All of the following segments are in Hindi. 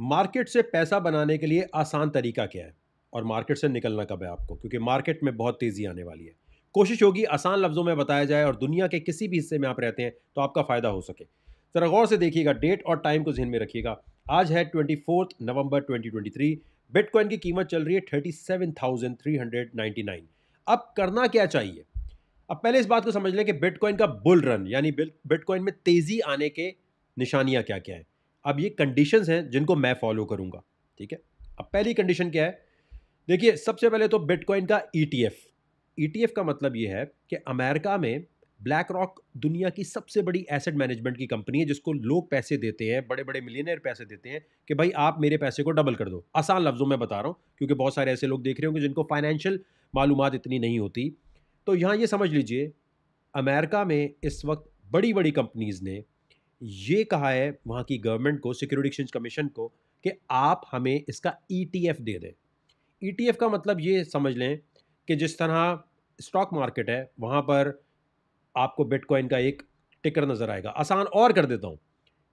मार्केट से पैसा बनाने के लिए आसान तरीका क्या है और मार्केट से निकलना कब है आपको क्योंकि मार्केट में बहुत तेज़ी आने वाली है कोशिश होगी आसान लफ्ज़ों में बताया जाए और दुनिया के किसी भी हिस्से में आप रहते हैं तो आपका फ़ायदा हो सके ज़रा गौर से देखिएगा डेट और टाइम को जहन में रखिएगा आज है twenty fourth November twenty twenty three Bitcoin की कीमत चल रही है thirty seven thousand three hundred ninety nine अब करना क्या चाहिए अब पहले इस बात को समझ लें कि बिटकॉइन का बुल रन यानी बिटकॉइन में तेज़ी आने के निशानियाँ क्या क्या हैं अब ये कंडीशन हैं जिनको मैं फॉलो करूँगा ठीक है अब पहली कंडीशन क्या है देखिए सबसे पहले तो बिटकॉइन का ईटीएफ e ईटीएफ e का मतलब ये है कि अमेरिका में ब्लैक रॉक दुनिया की सबसे बड़ी एसेट मैनेजमेंट की कंपनी है जिसको लोग पैसे देते हैं बड़े बड़े मिलियनर पैसे देते हैं कि भाई आप मेरे पैसे को डबल कर दो आसान लफ्ज़ों में बता रहा हूँ क्योंकि बहुत सारे ऐसे लोग देख रहे होंगे जिनको फाइनेंशियल मालूम इतनी नहीं होती तो यहाँ ये समझ लीजिए अमेरिका में इस वक्त बड़ी बड़ी कंपनीज़ ने ये कहा है वहाँ की गवर्नमेंट को सिक्योरिटी एक्सचेंज कमीशन को कि आप हमें इसका ई e दे दें ई e का मतलब ये समझ लें कि जिस तरह स्टॉक मार्केट है वहाँ पर आपको बिटकॉइन का एक टिकर नज़र आएगा आसान और कर देता हूँ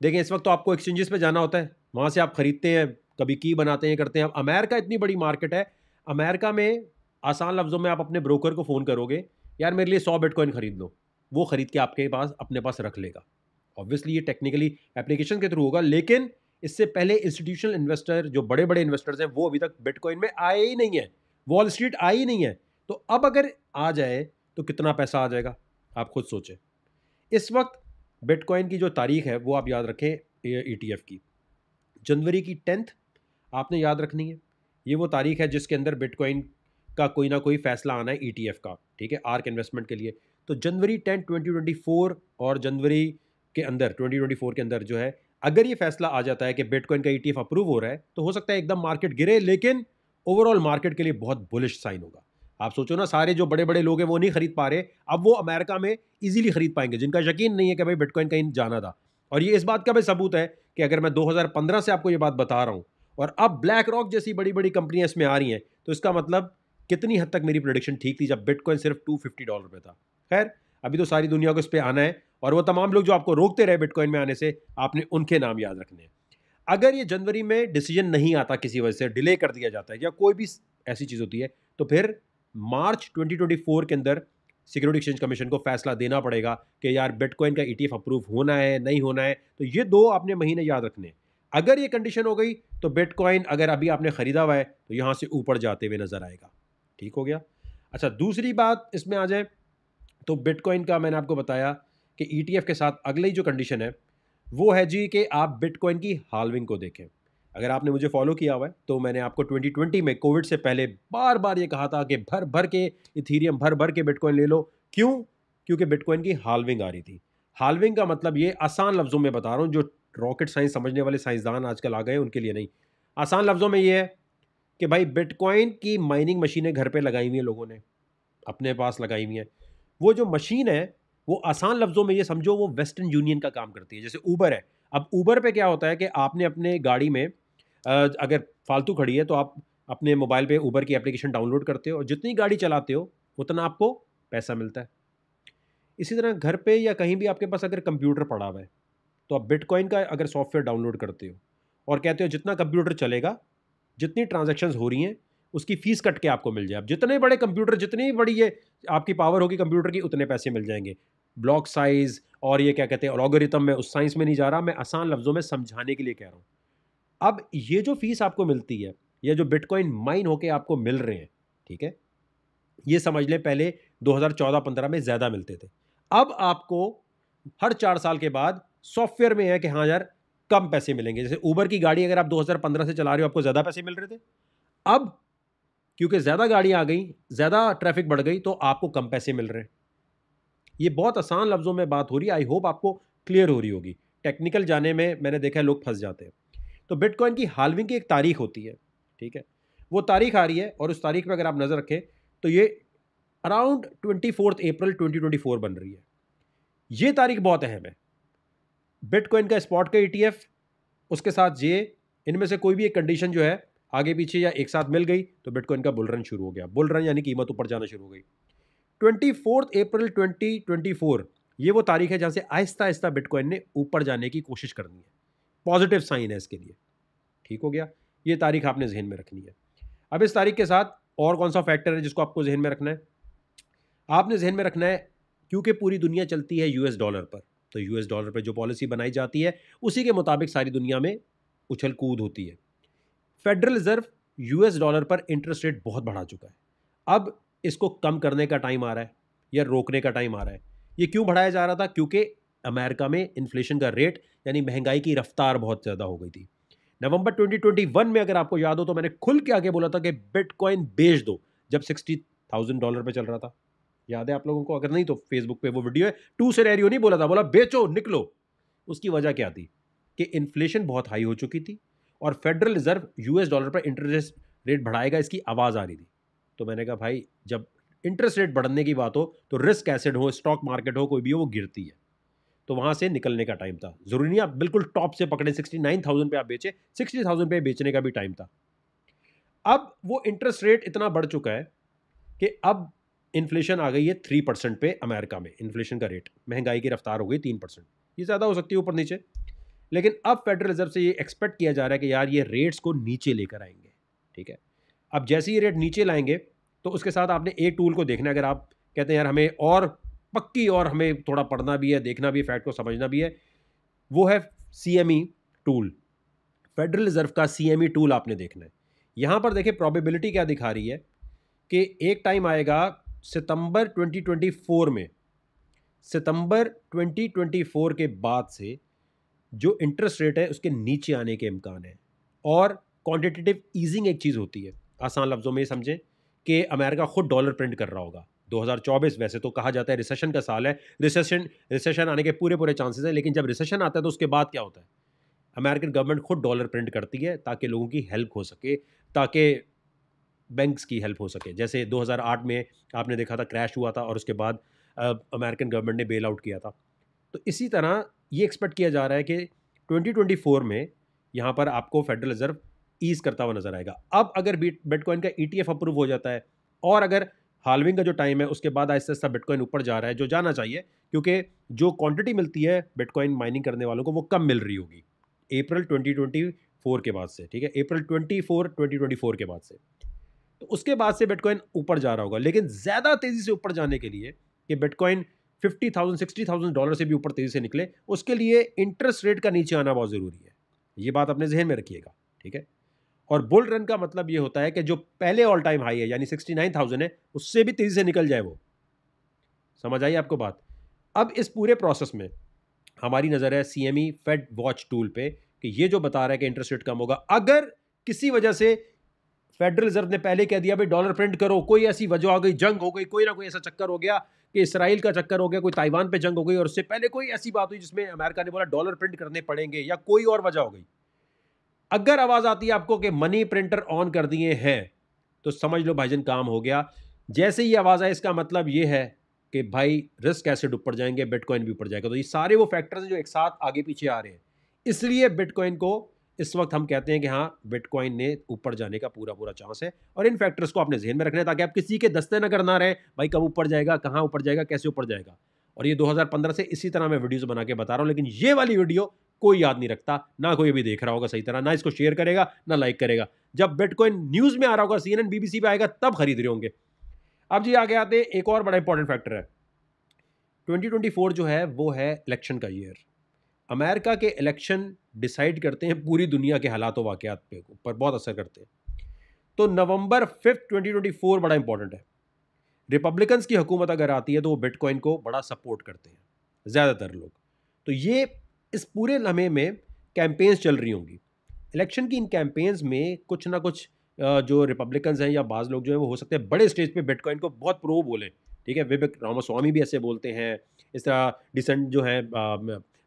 देखें इस वक्त तो आपको एक्सचेंजेस पे जाना होता है वहाँ से आप ख़रीदते हैं कभी की बनाते हैं करते हैं अब अमेरिका इतनी बड़ी मार्केट है अमेरिका में आसान लफ्ज़ों में आप अपने ब्रोकर को फ़ोन करोगे यार मेरे लिए सौ बिटकॉइन ख़रीद लो वो ख़रीद के आपके पास अपने पास रख लेगा ऑब्वियसली ये टेक्निकली एप्लीकेशन के थ्रू होगा लेकिन इससे पहले इंस्टीट्यूशनल इन्वेस्टर जो बड़े बड़े इन्वेस्टर्स हैं वो अभी तक बिटकॉइन में आए ही नहीं है वॉल स्ट्रीट आई ही नहीं है तो अब अगर आ जाए तो कितना पैसा आ जाएगा आप खुद सोचें इस वक्त बिटकॉइन की जो तारीख है वो आप याद रखें ई e की जनवरी की टेंथ आपने याद रखनी है ये वो तारीख है जिसके अंदर बिटकॉइन का कोई ना कोई फैसला आना है ई e का ठीक है आर्क इन्वेस्टमेंट के लिए तो जनवरी टेंथ ट्वेंटी और जनवरी के अंदर 2024 के अंदर जो है अगर ये फैसला आ जाता है कि बिटकॉइन का ईटीएफ e अप्रूव हो रहा है तो हो सकता है एकदम मार्केट गिरे लेकिन ओवरऑल मार्केट के लिए बहुत बुलिश साइन होगा आप सोचो ना सारे जो बड़े बड़े लोग हैं वो नहीं खरीद पा रहे अब वो अमेरिका में इजीली खरीद पाएंगे जिनका यकीन नहीं है कि भाई बिटकॉइन कहीं जाना था और ये इस बात का भी सबूत है कि अगर मैं 2015 से आपको ये बात बता रहा हूँ और अब ब्लैक रॉक जैसी बड़ी बड़ी कंपनियाँ इसमें आ रही हैं तो इसका मतलब कितनी हद तक मेरी प्रोडिक्शन ठीक थी जब बिटकॉइन सिर्फ टू डॉलर पर था खैर अभी तो सारी दुनिया को इस पर आना है और वो तमाम लोग जो आपको रोकते रहे बिटकॉइन में आने से आपने उनके नाम याद रखने हैं अगर ये जनवरी में डिसीजन नहीं आता किसी वजह से डिले कर दिया जाता है या कोई भी ऐसी चीज़ होती है तो फिर मार्च 2024 के अंदर सिक्योरिटी एक्सचेंज कमीशन को फैसला देना पड़ेगा कि यार बिटकॉइन का ईटीएफ e अप्रूव होना है नहीं होना है तो ये दो आपने महीने याद रखने अगर ये कंडीशन हो गई तो बिटकॉइन अगर अभी आपने ख़रीदा हुआ है तो यहाँ से ऊपर जाते हुए नज़र आएगा ठीक हो गया अच्छा दूसरी बात इसमें आ जाए तो बिटकॉइन का मैंने आपको बताया कि ई e के साथ अगली जो कंडीशन है वो है जी कि आप बिटकॉइन की हालविंग को देखें अगर आपने मुझे फॉलो किया हुआ है तो मैंने आपको 2020 में कोविड से पहले बार बार ये कहा था कि भर भर के इथीरियम भर भर के बिटकॉइन ले लो क्यों क्योंकि बिटकॉइन की हालविंग आ रही थी हालविंग का मतलब ये आसान लफ्ज़ों में बता रहा हूँ जो रॉकेट साइंस समझने वाले साइंसदान आजकल आ गए उनके लिए नहीं आसान लफ्ज़ों में ये है कि भाई बिटकॉइन की माइनिंग मशीनें घर पर लगाई हुई हैं लोगों ने अपने पास लगाई हुई हैं वो जो मशीन है वो आसान लफ्ज़ों में ये समझो वो वेस्टर्न यूनियन का काम करती है जैसे ऊबर है अब ऊबर पे क्या होता है कि आपने अपने गाड़ी में अगर फालतू खड़ी है तो आप अपने मोबाइल पे ऊबर की एप्लीकेशन डाउनलोड करते हो और जितनी गाड़ी चलाते हो उतना आपको पैसा मिलता है इसी तरह घर पे या कहीं भी आपके पास अगर कंप्यूटर पड़ा हुआ है तो आप बिटकॉइन का अगर सॉफ्टवेयर डाउनलोड करते हो और कहते हो जितना कंप्यूटर चलेगा जितनी ट्रांजेक्शन हो रही हैं उसकी फ़ीस कट के आपको मिल जाए आप जितने बड़े कंप्यूटर जितनी बड़ी ये आपकी पावर होगी कंप्यूटर की उतने पैसे मिल जाएंगे ब्लॉक साइज़ और ये क्या कहते हैं ऑलोगरिथम में उस साइंस में नहीं जा रहा मैं आसान लफ्ज़ों में समझाने के लिए कह रहा हूँ अब ये जो फ़ीस आपको मिलती है ये जो बिटकॉइन माइन होके आपको मिल रहे हैं ठीक है ये समझ लें पहले 2014-15 में ज़्यादा मिलते थे अब आपको हर चार साल के बाद सॉफ्टवेयर में है कि हाँ यार कम पैसे मिलेंगे जैसे ऊबर की गाड़ी अगर आप 2015 से चला रहे हो आपको ज़्यादा पैसे मिल रहे थे अब क्योंकि ज़्यादा गाड़ियाँ आ गई ज़्यादा ट्रैफिक बढ़ गई तो आपको कम पैसे मिल रहे हैं ये बहुत आसान लफ्ज़ों में बात हो रही है आई होप आपको क्लियर हो रही होगी टेक्निकल जाने में मैंने देखा है लोग फंस जाते हैं तो बिटकॉइन की हालविंग की एक तारीख होती है ठीक है वो तारीख आ रही है और उस तारीख पर अगर आप नज़र रखें तो ये around twenty fourth April twenty twenty four बन रही है ये तारीख बहुत अहम है बिटकॉइन का स्पॉट का ई e उसके साथ ये इनमें से कोई भी एक कंडीशन जो है आगे पीछे या एक साथ मिल गई तो बिटकॉइन का बुल रन शुरू हो गया बुल रन यानी कीमत ऊपर जाना शुरू हो गई twenty fourth April twenty twenty four ये वो तारीख है जहाँ से आहिस्ता आहिस्ता बिटकॉइन ने ऊपर जाने की कोशिश करनी है पॉजिटिव साइन है इसके लिए ठीक हो गया ये तारीख आपने जहन में रखनी है अब इस तारीख के साथ और कौन सा फैक्टर है जिसको आपको जहन में रखना है आपने जहन में रखना है क्योंकि पूरी दुनिया चलती है यूएस डॉलर पर तो यूएस डॉलर पर जो पॉलिसी बनाई जाती है उसी के मुताबिक सारी दुनिया में उछल कूद होती है फेडरल रिजर्व यूएस डॉलर पर इंटरेस्ट रेट बहुत बढ़ा चुका है अब इसको कम करने का टाइम आ रहा है या रोकने का टाइम आ रहा है ये क्यों बढ़ाया जा रहा था क्योंकि अमेरिका में इन्फ्लेशन का रेट यानी महंगाई की रफ्तार बहुत ज़्यादा हो गई थी नवंबर 2021 में अगर आपको याद हो तो मैंने खुल के आगे बोला था कि बिटकॉइन बेच दो जब सिक्सटी थाउजेंड डॉलर पर चल रहा था याद है आप लोगों को अगर नहीं तो फेसबुक पे वो वीडियो है टू से रेरियो नहीं बोला था बोला बेचो निकलो उसकी वजह क्या थी कि इन्फ्लेशन बहुत हाई हो चुकी थी और फेडरल रिजर्व यूएस डॉलर पर इंटरेस्ट रेट बढ़ाएगा इसकी आवाज़ आ रही थी तो मैंने कहा भाई जब इंटरेस्ट रेट बढ़ने की बात हो तो रिस्क एसेड हो स्टॉक मार्केट हो कोई भी हो वो गिरती है तो वहाँ से निकलने का टाइम था ज़रूरी नहीं आप बिल्कुल टॉप से पकड़े सिक्सटी नाइन थाउजेंड पर आप बेचे सिक्सटी थाउजेंड पर बेचने का भी टाइम था अब वो इंटरेस्ट रेट इतना बढ़ चुका है कि अब इन्फ्लेशन आ गई है थ्री परसेंट पे अमेरिका में इन्फ्लेशन का रेट महंगाई की रफ्तार हो गई तीन परसेंट ये ज़्यादा हो सकती है ऊपर नीचे लेकिन अब फेडरल रिजर्व से ये एक्सपेक्ट किया जा रहा है कि यार ये रेट्स को नीचे लेकर आएंगे ठीक है अब जैसे ही रेट नीचे लाएंगे तो उसके साथ आपने एक टूल को देखना है अगर आप कहते हैं यार हमें और पक्की और हमें थोड़ा पढ़ना भी है देखना भी है फैक्ट को समझना भी है वो है सी टूल फेडरल रिजर्व का सी टूल e आपने देखना है यहाँ पर देखें प्रॉबिबिलिटी क्या दिखा रही है कि एक टाइम आएगा सितंबर 2024 में सितंबर 2024 के बाद से जो इंटरेस्ट रेट है उसके नीचे आने के इम्कान है और क्वान्टिटेटिव ईजिंग एक चीज़ होती है आसान लफ्ज़ों में ये समझें कि अमेरिका ख़ुद डॉलर प्रिंट कर रहा होगा 2024 वैसे तो कहा जाता है रिसेशन का साल है रिसेशन रिसेशन आने के पूरे पूरे चांसेस हैं लेकिन जब रिसेशन आता है तो उसके बाद क्या होता है अमेरिकन गवर्नमेंट खुद डॉलर प्रिंट करती है ताकि लोगों की हेल्प हो सके ताकि बैंक्स की हेल्प हो सके जैसे 2008 में आपने देखा था क्रैश हुआ था और उसके बाद अमेरिकन गवर्नमेंट ने बेल आउट किया था तो इसी तरह ये एक्सपेक्ट किया जा रहा है कि 2024 में यहाँ पर आपको फेडरल रिजर्व ईज करता हुआ नजर आएगा अब अगर बिटकॉइन का ई e अप्रूव हो जाता है और अगर हालविंग का जो टाइम है उसके बाद आहिस्ता आहिस्ता बिटकॉइन ऊपर जा रहा है जो जाना चाहिए क्योंकि जो क्वांटिटी मिलती है बिटकॉइन माइनिंग करने वालों को वो कम मिल रही होगी अप्रैल 2024 के बाद से ठीक है अप्रैल 24 2024 के बाद से तो उसके बाद से बिटकॉइन ऊपर जा रहा होगा लेकिन ज़्यादा तेज़ी से ऊपर जाने के लिए कि Bitcoin fifty thousand sixty thousand dollar से भी ऊपर तेज़ी से निकले उसके लिए इंटरेस्ट रेट का नीचे आना बहुत ज़रूरी है ये बात अपने जहन में रखिएगा ठीक है और बुल रन का मतलब ये होता है कि जो पहले ऑल टाइम हाई है यानी सिक्सटी नाइन थाउजेंड है उससे भी तेज़ी से निकल जाए वो समझ आई आपको बात अब इस पूरे प्रोसेस में हमारी नज़र है C M E Fed watch tool पर कि ये जो बता रहा है कि इंटरेस्ट रेट कम होगा अगर किसी वजह से फेडरल रिजर्व ने पहले कह दिया भाई डॉलर प्रिंट करो कोई ऐसी वजह हो गई जंग हो गई कोई ना कोई ऐसा चक्कर हो गया कि इसराइल का चक्कर हो गया कोई ताइवान पे जंग हो गई और उससे पहले कोई ऐसी बात हुई जिसमें अमेरिका ने बोला डॉलर प्रिंट करने पड़ेंगे या कोई और वजह हो गई अगर आवाज़ आती है आपको कि मनी प्रिंटर ऑन कर दिए हैं तो समझ लो भाईजन काम हो गया जैसे ही आवाज़ आए इसका मतलब ये है कि भाई रिस्क ऐसे ऊपर जाएंगे बिटकॉइन भी ऊपर जाएगा तो ये सारे वो फैक्टर्स हैं जो एक साथ आगे पीछे आ रहे हैं इसलिए बिटकॉइन को इस वक्त हम कहते हैं कि हाँ बिटकॉइन ने ऊपर जाने का पूरा पूरा चांस है और इन फैक्टर्स को आपने जहन में रखना है ताकि आप किसी के दस्ते ना करना रहे भाई कब ऊपर जाएगा कहाँ ऊपर जाएगा कैसे ऊपर जाएगा और ये 2015 से इसी तरह मैं वीडियोस बना के बता रहा हूँ लेकिन ये वाली वीडियो कोई याद नहीं रखता ना कोई अभी देख रहा होगा सही तरह ना इसको शेयर करेगा ना लाइक करेगा जब बिटकॉइन न्यूज़ में आ रहा होगा सी एन बीबीसी पे आएगा तब खरीद रहे होंगे अब जी आगे आते हैं एक और बड़ा इंपॉर्टेंट फैक्टर है 2024 जो है वो है इलेक्शन का ईयर अमेरिका के इलेक्शन डिसाइड करते हैं पूरी दुनिया के हालात और वाक़ात पे पर बहुत असर करते हैं तो नवंबर फिफ्थ ट्वेंटी बड़ा इंपॉर्टेंट है रिपब्लिकन्स की हुकूमत अगर आती है तो वो बिटकॉइन को बड़ा सपोर्ट करते हैं ज़्यादातर लोग तो ये इस पूरे लम्हे में कैंपेन्स चल रही होंगी इलेक्शन की इन कैंपेन्स में कुछ ना कुछ जो रिपब्लिकन्स हैं या बाज़ लोग जो हैं वो हो सकते हैं बड़े स्टेज पे बिटकॉइन को बहुत प्रो बोलें ठीक है विवेक रामास्वामी भी ऐसे बोलते हैं इस तरह डिसेंट जो हैं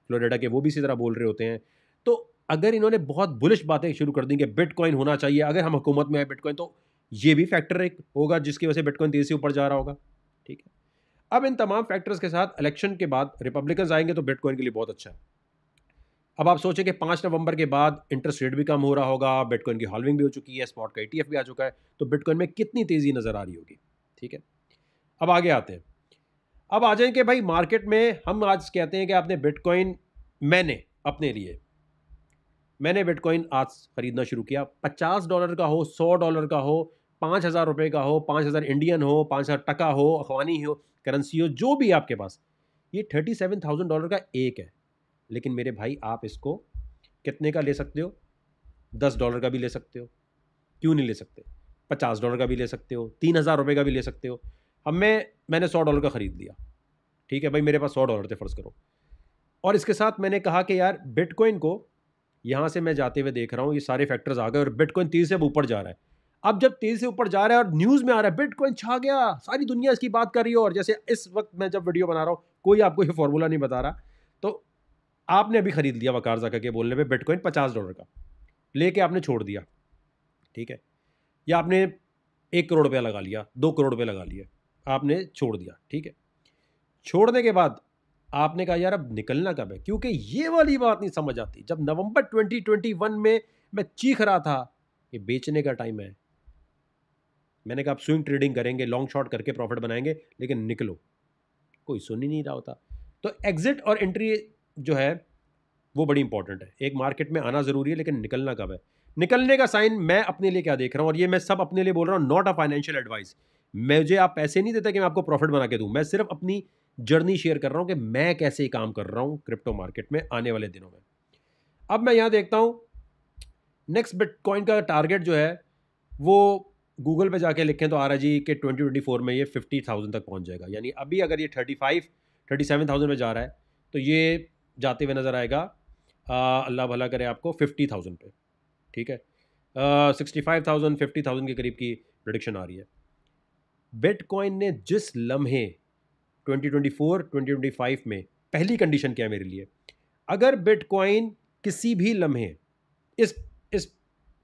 फ्लोरिडा के वो भी इसी तरह बोल रहे होते हैं तो अगर इन्होंने बहुत बुलिश बातें शुरू कर दी कि बिटकॉइन होना चाहिए अगर हम हुकूमत में आए बिटकॉइन तो ये भी फैक्टर एक होगा जिसकी वजह से बिटकॉइन तेज़ी से ऊपर जा रहा होगा ठीक है अब इन तमाम फैक्टर्स के साथ इलेक्शन के बाद रिपब्लिकन्स आएंगे तो बिटकॉइन के लिए बहुत अच्छा है अब आप सोचें कि पाँच नवंबर के बाद इंटरेस्ट रेट भी कम हो रहा होगा बिटकॉइन की हॉलविंग भी हो चुकी है स्पॉट का ई e भी आ चुका है तो बिटकॉइन में कितनी तेज़ी नज़र आ रही होगी ठीक है अब आगे आते हैं अब आ जाएं कि भाई मार्केट में हम आज कहते हैं कि आपने बिटकॉइन मैंने अपने लिए मैंने बिटकॉइन आज ख़रीदना शुरू किया पचास डॉलर का हो सौ डॉलर का हो पाँच हज़ार रुपये का हो पाँच हज़ार इंडियन हो पाँच हज़ार टका हो अफवानी हो करेंसी हो जो भी आपके पास ये थर्टी सेवन थाउजेंड डॉलर का एक है लेकिन मेरे भाई आप इसको कितने का ले सकते हो दस डॉलर का भी ले सकते हो क्यों नहीं ले सकते पचास डॉलर का भी ले सकते हो तीन हज़ार रुपये का भी ले सकते हो हमें मैंने सौ डॉलर का ख़रीद लिया ठीक है भाई मेरे पास सौ डॉलर थे फ़र्ज़ करो और इसके साथ मैंने कहा कि यार बिटकॉइन को यहाँ से मैं जाते हुए देख रहा हूँ ये सारे फैक्टर्स आ गए और बिटकॉइन तेज़ी से अब ऊपर जा रहा है अब जब तेज़ी से ऊपर जा रहा है और न्यूज़ में आ रहा है बिटकॉइन छा गया सारी दुनिया इसकी बात कर रही है और जैसे इस वक्त मैं जब वीडियो बना रहा हूँ कोई आपको ये फॉर्मूला नहीं बता रहा तो आपने अभी ख़रीद लिया वकार जाका के बोलने पर बिटकॉइन पचास डॉलर का लेके आपने छोड़ दिया ठीक है या आपने एक करोड़ रुपया लगा लिया दो करोड़ रुपया लगा लिया आपने छोड़ दिया ठीक है छोड़ने के बाद आपने कहा यार अब निकलना कब है क्योंकि ये वाली बात नहीं समझ आती जब नवंबर 2021 में मैं चीख रहा था कि बेचने का टाइम है मैंने कहा आप स्विंग ट्रेडिंग करेंगे लॉन्ग शॉर्ट करके प्रॉफिट बनाएंगे लेकिन निकलो कोई सुन ही नहीं रहा होता तो एग्जिट और एंट्री जो है वो बड़ी इंपॉर्टेंट है एक मार्केट में आना ज़रूरी है लेकिन निकलना कब है निकलने का साइन मैं अपने लिए क्या देख रहा हूँ और ये मैं सब अपने लिए बोल रहा हूँ नॉट अ फाइनेंशियल एडवाइस मुझे आप पैसे नहीं देते कि मैं आपको प्रॉफिट बना के दूँ मैं सिर्फ अपनी जर्नी शेयर कर रहा हूँ कि मैं कैसे काम कर रहा हूँ क्रिप्टो मार्केट में आने वाले दिनों में अब मैं यहाँ देखता हूँ नेक्स्ट बिटकॉइन का टारगेट जो है वो गूगल पे जाके लिखें तो आर के ट्वेंटी ट्वेंटी फोर में ये फिफ्टी थाउजेंड तक पहुँच जाएगा यानी अभी अगर ये thirty five thirty seven thousand में जा रहा है तो ये जाते हुए नज़र आएगा अल्लाह भला करे आपको फिफ्टी थाउजेंड पे ठीक है sixty five thousand fifty thousand के करीब की प्रडिक्शन आ रही है बिटकॉइन ने जिस लम्हे 2024 2025 में पहली कंडीशन क्या है मेरे लिए अगर बिटकॉइन किसी भी लम्हे इस इस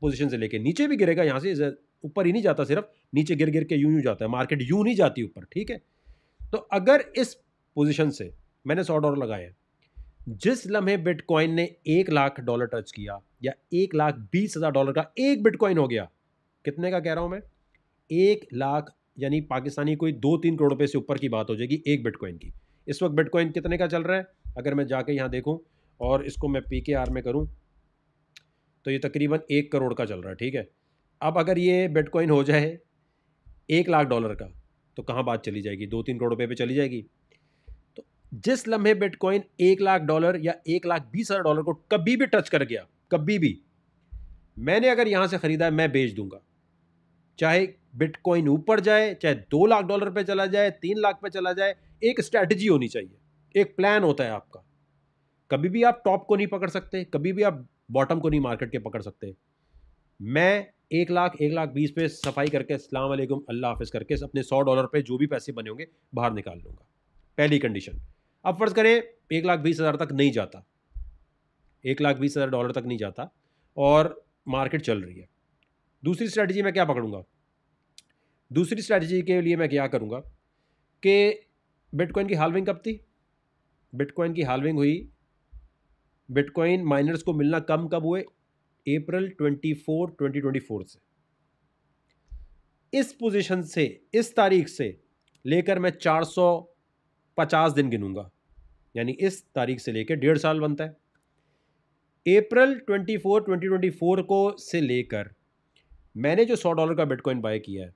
पोजीशन से लेके नीचे भी गिरेगा यहाँ से ऊपर ही नहीं जाता सिर्फ नीचे गिर गिर के यूं यूं जाता है मार्केट यूं नहीं जाती ऊपर ठीक है तो अगर इस पोजीशन से मैंने सौ डॉलर लगाए हैं जिस लम्हे बिटकॉइन ने एक लाख डॉलर टच किया या एक लाख बीस हज़ार डॉलर का एक बिटकॉइन हो गया कितने का कह रहा हूँ मैं एक लाख यानी पाकिस्तानी कोई दो तीन करोड़ रुपये से ऊपर की बात हो जाएगी एक बिटकॉइन की इस वक्त बिटकॉइन कितने का चल रहा है अगर मैं जाके यहाँ देखूँ और इसको मैं पी के आर में करूँ तो ये तकरीबन एक करोड़ का चल रहा है ठीक है अब अगर ये बिटकॉइन हो जाए एक लाख डॉलर का तो कहाँ बात चली जाएगी दो तीन करोड़ रुपये पे चली जाएगी जिस लम्हे बिटकॉइन एक लाख डॉलर या एक लाख बीस हज़ार डॉलर को कभी भी टच कर गया कभी भी मैंने अगर यहाँ से ख़रीदा है मैं बेच दूंगा चाहे बिटकॉइन ऊपर जाए चाहे दो लाख डॉलर पे चला जाए तीन लाख पे चला जाए एक स्ट्रैटेजी होनी चाहिए एक प्लान होता है आपका कभी भी आप टॉप को नहीं पकड़ सकते कभी भी आप बॉटम को नहीं मार्केट के पकड़ सकते मैं एक लाख एक लाख बीस पे सफाई करके असलम अल्लाह हाफिज़ करके अपने सौ डॉलर पे जो भी पैसे बने होंगे बाहर निकाल लूँगा पहली कंडीशन अब फर्ज करें एक लाख बीस हज़ार तक नहीं जाता एक लाख बीस हज़ार डॉलर तक नहीं जाता और मार्केट चल रही है दूसरी स्ट्रैटेजी मैं क्या पकड़ूंगा दूसरी स्ट्रैटेजी के लिए मैं क्या करूँगा कि बिटकॉइन की हालविंग कब थी बिटकॉइन की हालविंग हुई बिटकॉइन माइनर्स को मिलना कम कब हुए April twenty four twenty twenty four से इस पोजीशन से इस तारीख से लेकर मैं चार सौ पचास दिन गिनूंगा यानी इस तारीख से लेकर डेढ़ साल बनता है अप्रैल 24 2024 को से लेकर मैंने जो 100 डॉलर का बिटकॉइन बाय किया है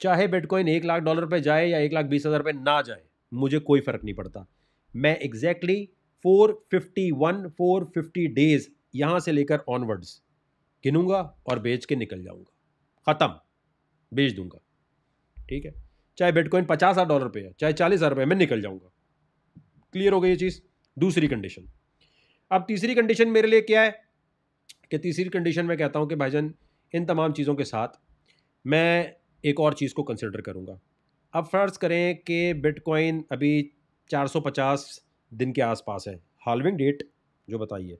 चाहे बिटकॉइन एक लाख डॉलर पे जाए या एक लाख बीस हज़ार पे ना जाए मुझे कोई फ़र्क नहीं पड़ता मैं exactly four fifty one four fifty days यहाँ से लेकर ऑनवर्ड्स गिनूंगा और बेच के निकल जाऊँगा ख़त्म बेच दूंगा ठीक है चाहे बिटकॉइन पचास हज़ार डॉलर पे है चाहे चालीस हज़ार रुपये में निकल जाऊँगा क्लियर हो गई ये चीज़ दूसरी कंडीशन अब तीसरी कंडीशन मेरे लिए क्या है कि तीसरी कंडीशन मैं कहता हूँ कि भाईजान इन तमाम चीज़ों के साथ मैं एक और चीज़ को कंसिडर करूँगा अब फ़र्ज़ करें कि बिटकॉइन अभी 450 दिन के आसपास है हालविंग डेट जो बताइए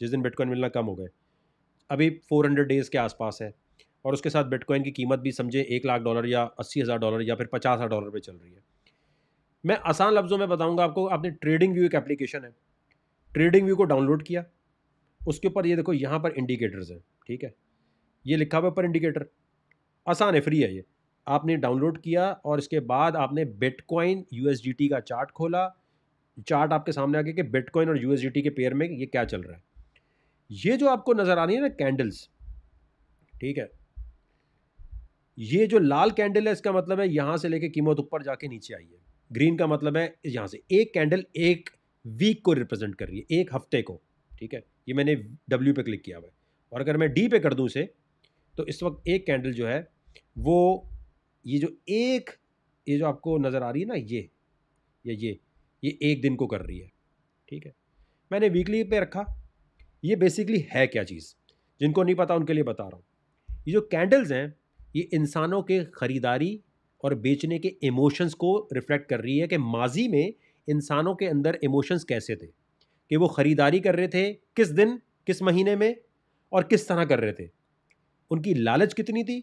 जिस दिन बिटकॉइन मिलना कम हो गए अभी 400 डेज़ के आसपास है और उसके साथ बिटकॉइन की कीमत भी समझे एक लाख डॉलर या अस्सी हज़ार डॉलर या फिर पचास हज़ार डॉलर पे चल रही है मैं आसान लफ्ज़ों में बताऊंगा आपको आपने ट्रेडिंग व्यू एक एप्लीकेशन है ट्रेडिंग व्यू को डाउनलोड किया उसके ऊपर ये देखो यहाँ पर इंडिकेटर्स हैं ठीक है ये लिखा हुआ पर इंडिकेटर आसान है फ्री है ये आपने डाउनलोड किया और इसके बाद आपने बिटकॉइन यू का चार्ट खोला चार्ट आपके सामने आ गया कि बिटकॉइन और यू के पेयर में ये क्या चल रहा है ये जो आपको नज़र आ रही है ना कैंडल्स ठीक है ये जो लाल कैंडल है इसका मतलब है यहाँ से लेके कीमत ऊपर जाके नीचे आई है ग्रीन का मतलब है यहाँ से एक कैंडल एक वीक को रिप्रेजेंट कर रही है एक हफ्ते को ठीक है ये मैंने डब्ल्यू पे क्लिक किया हुआ है और अगर मैं डी पे कर दूँ इसे तो इस वक्त एक कैंडल जो है वो ये जो एक ये जो आपको नज़र आ रही है ना ये या ये ये एक दिन को कर रही है ठीक है मैंने वीकली पे रखा ये बेसिकली है क्या चीज़ जिनको नहीं पता उनके लिए बता रहा हूँ ये जो कैंडल्स हैं ये इंसानों के ख़रीदारी और बेचने के इमोशंस को रिफ्लेक्ट कर रही है कि माजी में इंसानों के अंदर इमोशंस कैसे थे कि वो ख़रीदारी कर रहे थे किस दिन किस महीने में और किस तरह कर रहे थे उनकी लालच कितनी थी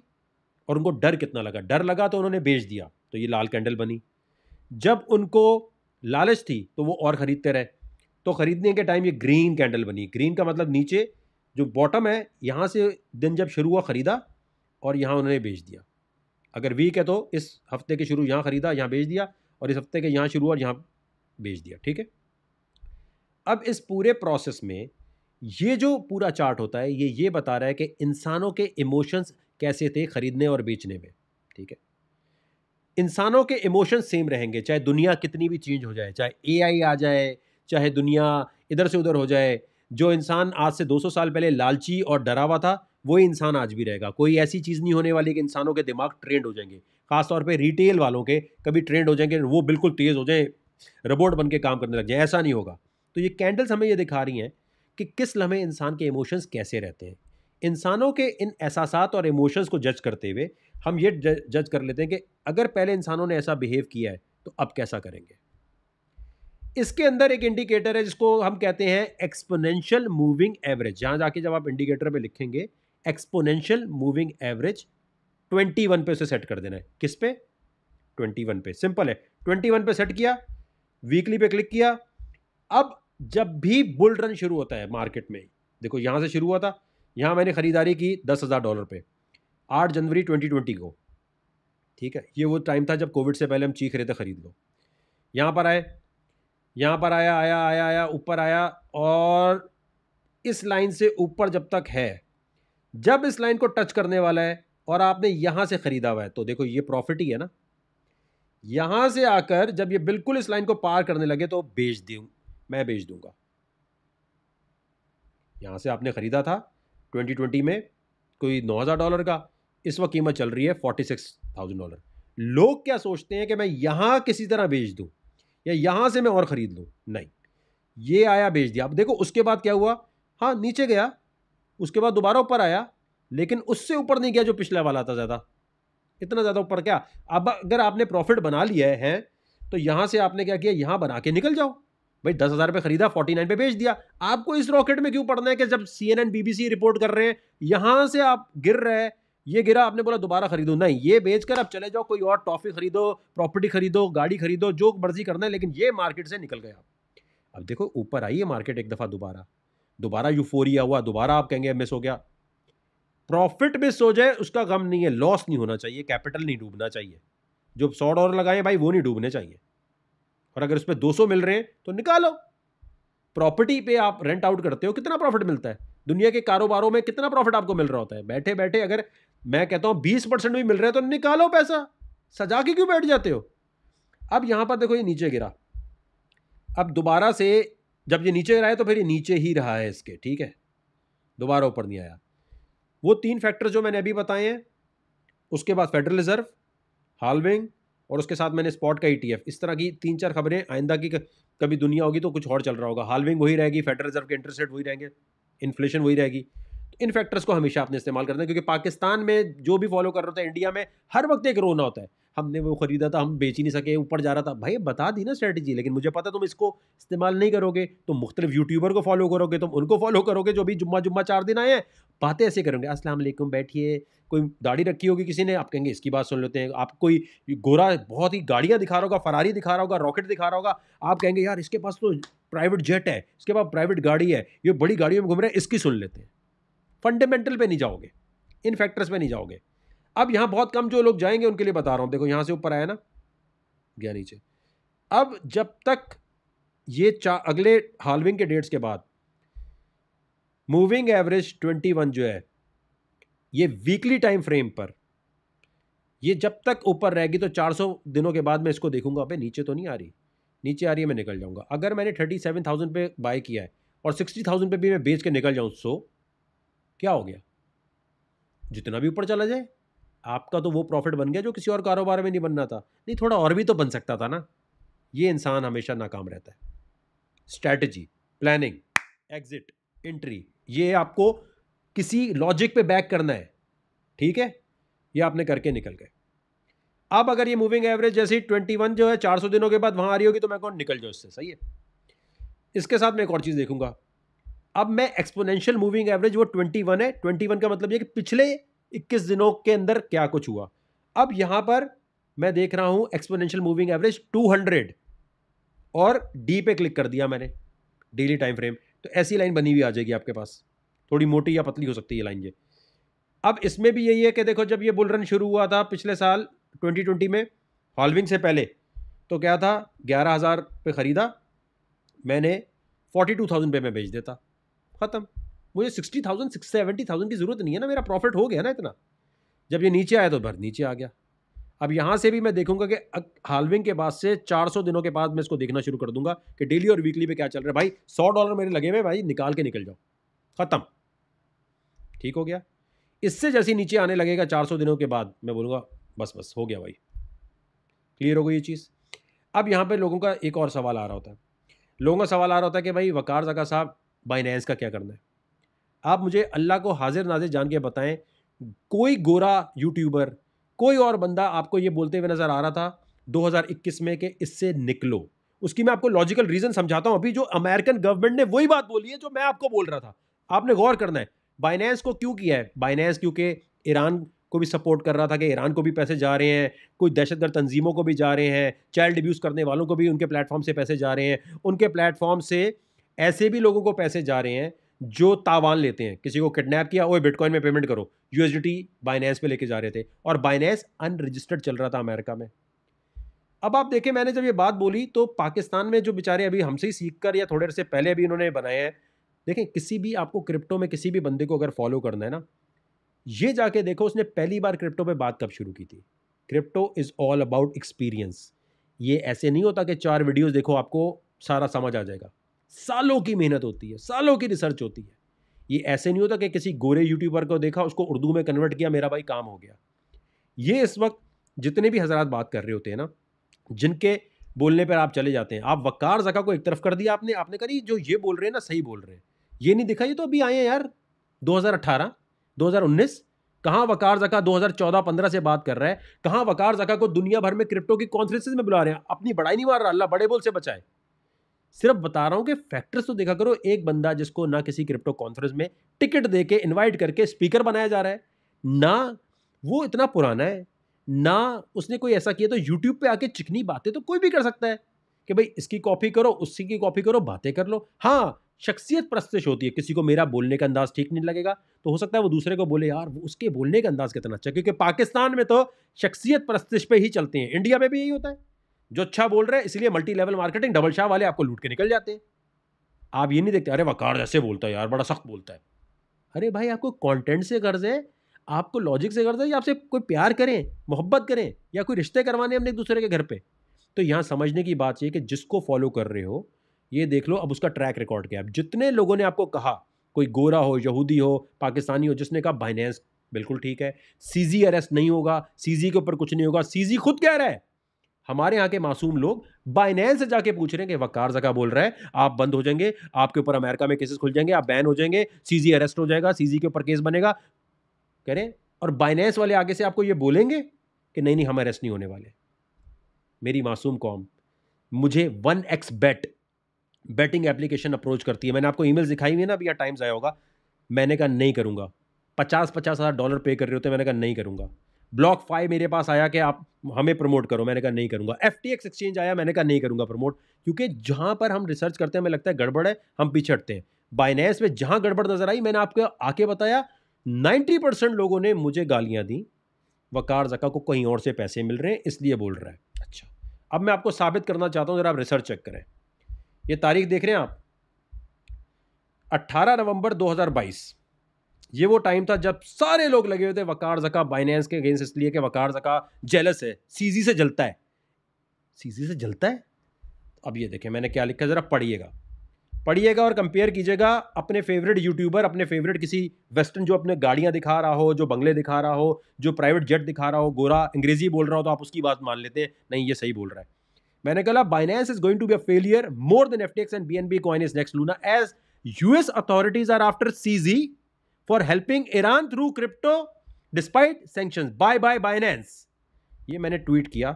और उनको डर कितना लगा डर लगा तो उन्होंने बेच दिया तो ये लाल कैंडल बनी जब उनको लालच थी तो वो और ख़रीदते रहे तो ख़रीदने के टाइम ये ग्रीन कैंडल बनी ग्रीन का मतलब नीचे जो बॉटम है यहाँ से दिन जब शुरू हुआ ख़रीदा और यहाँ उन्होंने बेच दिया अगर वीक है तो इस हफ्ते के शुरू यहाँ ख़रीदा यहाँ बेच दिया और इस हफ्ते के यहाँ शुरू और यहाँ बेच दिया ठीक है अब इस पूरे प्रोसेस में ये जो पूरा चार्ट होता है ये ये बता रहा है कि इंसानों के इमोशंस कैसे थे ख़रीदने और बेचने में ठीक है इंसानों के इमोशंस सेम रहेंगे चाहे दुनिया कितनी भी चेंज हो जाए चाहे ए आ जाए चाहे दुनिया इधर से उधर हो जाए जो इंसान आज से 200 साल पहले लालची और डरा हुआ था वही इंसान आज भी रहेगा कोई ऐसी चीज़ नहीं होने वाली कि इंसानों के दिमाग ट्रेंड हो जाएंगे खासतौर पर रिटेल वालों के कभी ट्रेंड हो जाएंगे वो बिल्कुल तेज़ हो जाए रोबोट बन के काम करने लग जाए ऐसा नहीं होगा तो ये कैंडल्स हमें ये दिखा रही हैं कि किस लम्हे इंसान के इमोशंस कैसे रहते हैं इंसानों के इन एहसास और इमोशंस को जज करते हुए हम ये जज कर लेते हैं कि अगर पहले इंसानों ने ऐसा बिहेव किया है तो अब कैसा करेंगे इसके अंदर एक इंडिकेटर है जिसको हम कहते हैं एक्सपोनेंशियल मूविंग एवरेज जहाँ जाके जब आप इंडिकेटर पे लिखेंगे एक्सपोनेंशियल मूविंग एवरेज 21 पे उसे सेट कर देना है किस पे 21 पे सिंपल है 21 पे सेट किया वीकली पे क्लिक किया अब जब भी बुल रन शुरू होता है मार्केट में देखो यहाँ से शुरू हुआ था यहाँ मैंने ख़रीदारी की दस हज़ार डॉलर पे आठ जनवरी ट्वेंटी ट्वेंटी को ठीक है ये वो टाइम था जब कोविड से पहले हम चीख रहे थे ख़रीद लो यहाँ पर आए यहाँ पर आया आया आया आया ऊपर आया और इस लाइन से ऊपर जब तक है जब इस लाइन को टच करने वाला है और आपने यहाँ से ख़रीदा हुआ है तो देखो ये प्रॉफिट ही है ना यहाँ से आकर जब ये बिल्कुल इस लाइन को पार करने लगे तो बेच दूँ मैं बेच दूंगा यहाँ से आपने ख़रीदा था 2020 में कोई 9000 डॉलर का इस वक्त कीमत चल रही है 46,000 डॉलर लोग क्या सोचते हैं कि मैं यहाँ किसी तरह बेच दूँ या यहाँ से मैं और ख़रीद लूँ नहीं ये आया बेच दिया अब देखो उसके बाद क्या हुआ हाँ नीचे गया उसके बाद दोबारा ऊपर आया लेकिन उससे ऊपर नहीं गया जो पिछला वाला था ज़्यादा इतना ज़्यादा ऊपर क्या अब अगर आपने प्रॉफिट बना लिया है तो यहाँ से आपने क्या किया यहाँ बना के निकल जाओ भाई दस हज़ार रुपये खरीदा फोर्टी नाइन पे बेच दिया आपको इस रॉकेट में क्यों पढ़ना है कि जब C N N B B C report कर रहे हैं यहाँ से आप गिर रहे हैं ये गिरा आपने बोला दोबारा खरीदो नहीं ये बेच कर आप चले जाओ कोई और टॉफी खरीदो प्रॉपर्टी खरीदो गाड़ी खरीदो जो मर्जी करना है लेकिन ये मार्केट से निकल गया अब देखो ऊपर आई है मार्केट एक दफ़ा दोबारा दोबारा यूफोरिया हुआ दोबारा आप कहेंगे मिस हो गया प्रॉफिट मिस हो जाए उसका गम नहीं है लॉस नहीं होना चाहिए कैपिटल नहीं डूबना चाहिए जो सौ डॉलर लगाए भाई वो नहीं डूबने चाहिए और अगर उस पर दो मिल रहे हैं तो निकालो प्रॉपर्टी पे आप रेंट आउट करते हो कितना प्रॉफिट मिलता है दुनिया के कारोबारों में कितना प्रॉफिट आपको मिल रहा होता है बैठे बैठे अगर मैं कहता हूँ बीस परसेंट भी मिल रहा है तो निकालो पैसा सजा के क्यों बैठ जाते हो अब यहाँ पर देखो ये नीचे गिरा अब दोबारा से जब ये नीचे रहा है तो फिर ये नीचे ही रहा है इसके ठीक है दोबारा ऊपर नहीं आया वो तीन फैक्टर जो मैंने अभी बताए हैं उसके बाद फेडरल रिजर्व हालविंग और उसके साथ मैंने स्पॉट का ईटीएफ e इस तरह की तीन चार खबरें आइंदा की कभी दुनिया होगी तो कुछ और चल रहा होगा हालविंग वही रहेगी फेडरल रिजर्व के इंटरेस्ट रेट वही रहेंगे इन्फ्लेशन वही रहेगी तो इन फैक्टर्स को हमेशा आपने इस्तेमाल करना है क्योंकि पाकिस्तान में जो भी फॉलो कर रहा होता है इंडिया में हर वक्त एक रोना होता है हमने वो ख़रीदा था हम बेच ही नहीं सके ऊपर जा रहा था भाई बता दी ना स्ट्रैटेजी लेकिन मुझे पता तुम इसको इस्तेमाल नहीं करोगे तुम तो मुख्तलिफ यूट्यूबर को फॉलो करोगे तुम उनको फॉलो करोगे जो भी जुम्मा जुम्मा चार दिन आए हैं बातें ऐसे करोगे अस्सलाम वालेकुम बैठिए कोई दाढ़ी रखी होगी किसी ने आप कहेंगे इसकी बात सुन लेते हैं आप कोई गोरा बहुत ही गाड़ियाँ दिखा रहा होगा फरारी दिखा रहा होगा रॉकेट दिखा रहा होगा आप कहेंगे यार इसके पास तो प्राइवेट जेट है इसके पास प्राइवेट गाड़ी है ये बड़ी गाड़ियों में घूम रहे हैं इसकी सुन लेते हैं फंडामेंटल पे नहीं जाओगे इन फैक्टर्स पे नहीं जाओगे अब यहाँ बहुत कम जो लोग जाएंगे उनके लिए बता रहा हूँ देखो यहाँ से ऊपर आया ना गया नीचे अब जब तक ये चा अगले हालविंग के डेट्स के बाद मूविंग एवरेज ट्वेंटी वन जो है ये वीकली टाइम फ्रेम पर ये जब तक ऊपर रहेगी तो चार सौ दिनों के बाद मैं इसको देखूंगा अबे नीचे तो नहीं आ रही नीचे आ रही है मैं निकल जाऊंगा अगर मैंने थर्टी सेवन थाउजेंड पे बाय किया है और सिक्सटी थाउजेंड पे भी मैं बेच के निकल जाऊँ सो क्या हो गया जितना भी ऊपर चला जाए आपका तो वो प्रॉफिट बन गया जो किसी और कारोबार में नहीं बनना था नहीं थोड़ा और भी तो बन सकता था ना ये इंसान हमेशा नाकाम रहता है स्ट्रैटेजी प्लानिंग एग्जिट एंट्री ये आपको किसी लॉजिक पे बैक करना है ठीक है ये आपने करके निकल गए अब अगर ये मूविंग एवरेज जैसे ट्वेंटी वन जो है चार सौ दिनों के बाद वहाँ आ रही होगी तो मैं कौन निकल जाऊँ इससे सही है इसके साथ मैं एक और चीज़ देखूंगा अब मैं एक्सपोनेंशियल मूविंग एवरेज वो ट्वेंटी वन है ट्वेंटी वन का मतलब ये कि पिछले इक्कीस दिनों के अंदर क्या कुछ हुआ अब यहाँ पर मैं देख रहा हूँ एक्सपोनेंशियल मूविंग एवरेज 200 और डी पे क्लिक कर दिया मैंने डेली टाइम फ्रेम तो ऐसी लाइन बनी हुई आ जाएगी आपके पास थोड़ी मोटी या पतली हो सकती है ये लाइन ये अब इसमें भी यही है कि देखो जब ये बुल रन शुरू हुआ था पिछले साल 2020 में हॉलविंग से पहले तो क्या था ग्यारह हज़ार ख़रीदा मैंने फोर्टी टू थाउजेंड पे मैं बेच देता ख़त्म मुझे sixty thousand six seventy thousand की ज़रूरत नहीं है ना मेरा प्रॉफिट हो गया ना इतना जब ये नीचे आया तो भर नीचे आ गया अब यहाँ से भी मैं देखूंगा कि हालविंग के बाद से चार सौ दिनों के बाद मैं इसको देखना शुरू कर दूंगा कि डेली और वीकली पे क्या चल रहा है भाई सौ डॉलर मेरे लगे हुए भाई निकाल के निकल जाओ ख़त्म ठीक हो गया इससे जैसे नीचे आने लगेगा चार सौ दिनों के बाद मैं बोलूँगा बस बस हो गया भाई क्लियर हो गई ये चीज़ अब यहाँ पर लोगों का एक और सवाल आ रहा होता है लोगों का सवाल आ रहा होता है कि भाई वकार जगह साहब बाइनेंस का क्या करना है आप मुझे अल्लाह को हाजिर नाजिर जान के बताएं कोई गोरा यूट्यूबर कोई और बंदा आपको ये बोलते हुए नज़र आ रहा था 2021 में कि इससे निकलो उसकी मैं आपको लॉजिकल रीज़न समझाता हूँ अभी जो अमेरिकन गवर्नमेंट ने वही बात बोली है जो मैं आपको बोल रहा था आपने गौर करना है बाइनेंस को क्यों किया है बाइनेंस क्योंकि ईरान को भी सपोर्ट कर रहा था कि ईरान को भी पैसे जा रहे हैं कोई दहशतगर्द तंजीमों को भी जा रहे हैं चाइल्ड अब्यूज़ करने वालों को भी उनके प्लेटफॉर्म से पैसे जा रहे हैं उनके प्लेटफॉर्म से ऐसे भी लोगों को पैसे जा रहे हैं जो तावान लेते हैं किसी को किडनैप किया वो बिटकॉइन में पेमेंट करो यूएसडीटी बाइनेंस पे लेके जा रहे थे और बाइनेंस अनरजिस्टर्ड चल रहा था अमेरिका में अब आप देखें मैंने जब ये बात बोली तो पाकिस्तान में जो बेचारे अभी हमसे ही सीख कर या थोड़े देर से पहले अभी इन्होंने बनाए हैं देखें किसी भी आपको क्रिप्टो में किसी भी बंदे को अगर फॉलो करना है ना ये जाके देखो उसने पहली बार क्रिप्टो पे बात कब शुरू की थी crypto is all about experience ये ऐसे नहीं होता कि चार वीडियोस देखो आपको सारा समझ आ जाएगा सालों की मेहनत होती है सालों की रिसर्च होती है ये ऐसे नहीं होता कि किसी गोरे यूट्यूबर को देखा उसको उर्दू में कन्वर्ट किया मेरा भाई काम हो गया ये इस वक्त जितने भी हजरात बात कर रहे होते हैं ना जिनके बोलने पर आप चले जाते हैं आप वक़ार जका को एक तरफ कर दिया आपने आपने करी जो ये बोल रहे हैं ना सही बोल रहे हैं ये नहीं दिखा ये तो अभी आए हैं यार 2018 2019 कहाँ वकार जका 2014-15 से बात कर रहा है कहाँ वकार जका को दुनिया भर में क्रिप्टो की कॉन्फ्रेंसेज में बुला रहे हैं अपनी बड़ाई नहीं मार रहा अल्लाह बड़े बोल से बचाए सिर्फ बता रहा हूँ कि फैक्टर्स तो देखा करो एक बंदा जिसको ना किसी क्रिप्टो कॉन्फ्रेंस में टिकट दे के इन्वाइट करके स्पीकर बनाया जा रहा है ना वो इतना पुराना है ना उसने कोई ऐसा किया तो यूट्यूब पे आके चिकनी बातें तो कोई भी कर सकता है कि भाई इसकी कॉपी करो उसी की कॉपी करो बातें कर लो हाँ शख्सियत प्रस्तिश होती है किसी को मेरा बोलने का अंदाज ठीक नहीं लगेगा तो हो सकता है वो दूसरे को बोले यार उसके बोलने का अंदाज कितना अच्छा क्योंकि पाकिस्तान में तो शख्सियत प्रस्तिश पे ही चलते हैं इंडिया में भी यही होता है जो अच्छा बोल रहे हैं इसलिए मल्टी लेवल मार्केटिंग डबल शाह वाले आपको लूट के निकल जाते हैं आप ये नहीं देखते अरे वकार ऐसे बोलता है यार बड़ा सख्त बोलता है अरे भाई आपको कंटेंट से गर्ज है आपको लॉजिक से गर्ज है या आपसे कोई प्यार करें मोहब्बत करें या कोई रिश्ते करवाने हमने एक दूसरे के घर पर तो यहाँ समझने की बात ये कि जिसको फॉलो कर रहे हो ये देख लो अब उसका ट्रैक रिकॉर्ड क्या है जितने लोगों ने आपको कहा कोई गोरा हो यहूदी हो पाकिस्तानी हो जिसने कहा बाइनेंस बिल्कुल ठीक है सीजी अरेस्ट नहीं होगा सीजी के ऊपर कुछ नहीं होगा सीजी खुद कह रहा है हमारे यहाँ के मासूम लोग बाइनेंस से जाके पूछ रहे हैं कि वकार जका बोल रहा है आप बंद हो जाएंगे आपके ऊपर अमेरिका में केसेस खुल जाएंगे आप बैन हो जाएंगे सीजी अरेस्ट हो जाएगा सीजी के ऊपर केस बनेगा कह रहे हैं और बाइनेंस वाले आगे से आपको ये बोलेंगे कि नहीं नहीं हम अरेस्ट नहीं होने वाले मेरी मासूम कौम मुझे one X bet betting application approach करती है मैंने आपको मेल दिखाई हुई है ना अभी यहाँ टाइम्स आया होगा मैंने कहा नहीं करूँगा पचास पचास हज़ार डॉलर पे कर रहे होते मैंने कहा नहीं करूँगा ब्लॉक फाइव मेरे पास आया कि आप हमें प्रमोट करो मैंने कहा नहीं करूँगा एफ एक्सचेंज आया मैंने कहा नहीं करूँगा प्रमोट क्योंकि जहाँ पर हम रिसर्च करते हैं हमें लगता है गड़बड़ है हम पिछड़ते हैं बाइनेस में जहाँ गड़बड़ नजर आई मैंने आपको आके बताया नाइन्टी परसेंट लोगों ने मुझे गालियाँ दी वकार जका को कहीं और से पैसे मिल रहे हैं इसलिए बोल रहा है अच्छा अब मैं आपको साबित करना चाहता हूँ ज़रा आप रिसर्च चेक करें ये तारीख देख रहे हैं आप 18 नवंबर 2022 ये वो टाइम था जब सारे लोग लगे हुए थे वकार जका बाइनेंस के अगेंस्ट इसलिए कि वकार जका जेलस है सीजी से जलता है सीजी से जलता है अब ये देखें मैंने क्या लिखा ज़रा पढ़िएगा पढ़िएगा और कंपेयर कीजिएगा अपने फेवरेट यूट्यूबर अपने फेवरेट किसी वेस्टर्न जो अपने गाड़ियाँ दिखा रहा हो जो बंगले दिखा रहा हो जो प्राइवेट जेट दिखा रहा हो गोरा अंग्रेजी बोल रहा हो तो आप उसकी बात मान लेते हैं नहीं ये सही बोल रहा है मैंने कहा Binance is going to be a failure more than F and B N B coin is next Luna as US authorities are after CZ for helping Iran through crypto despite sanction bye bye Binance ये मैंने ट्वीट किया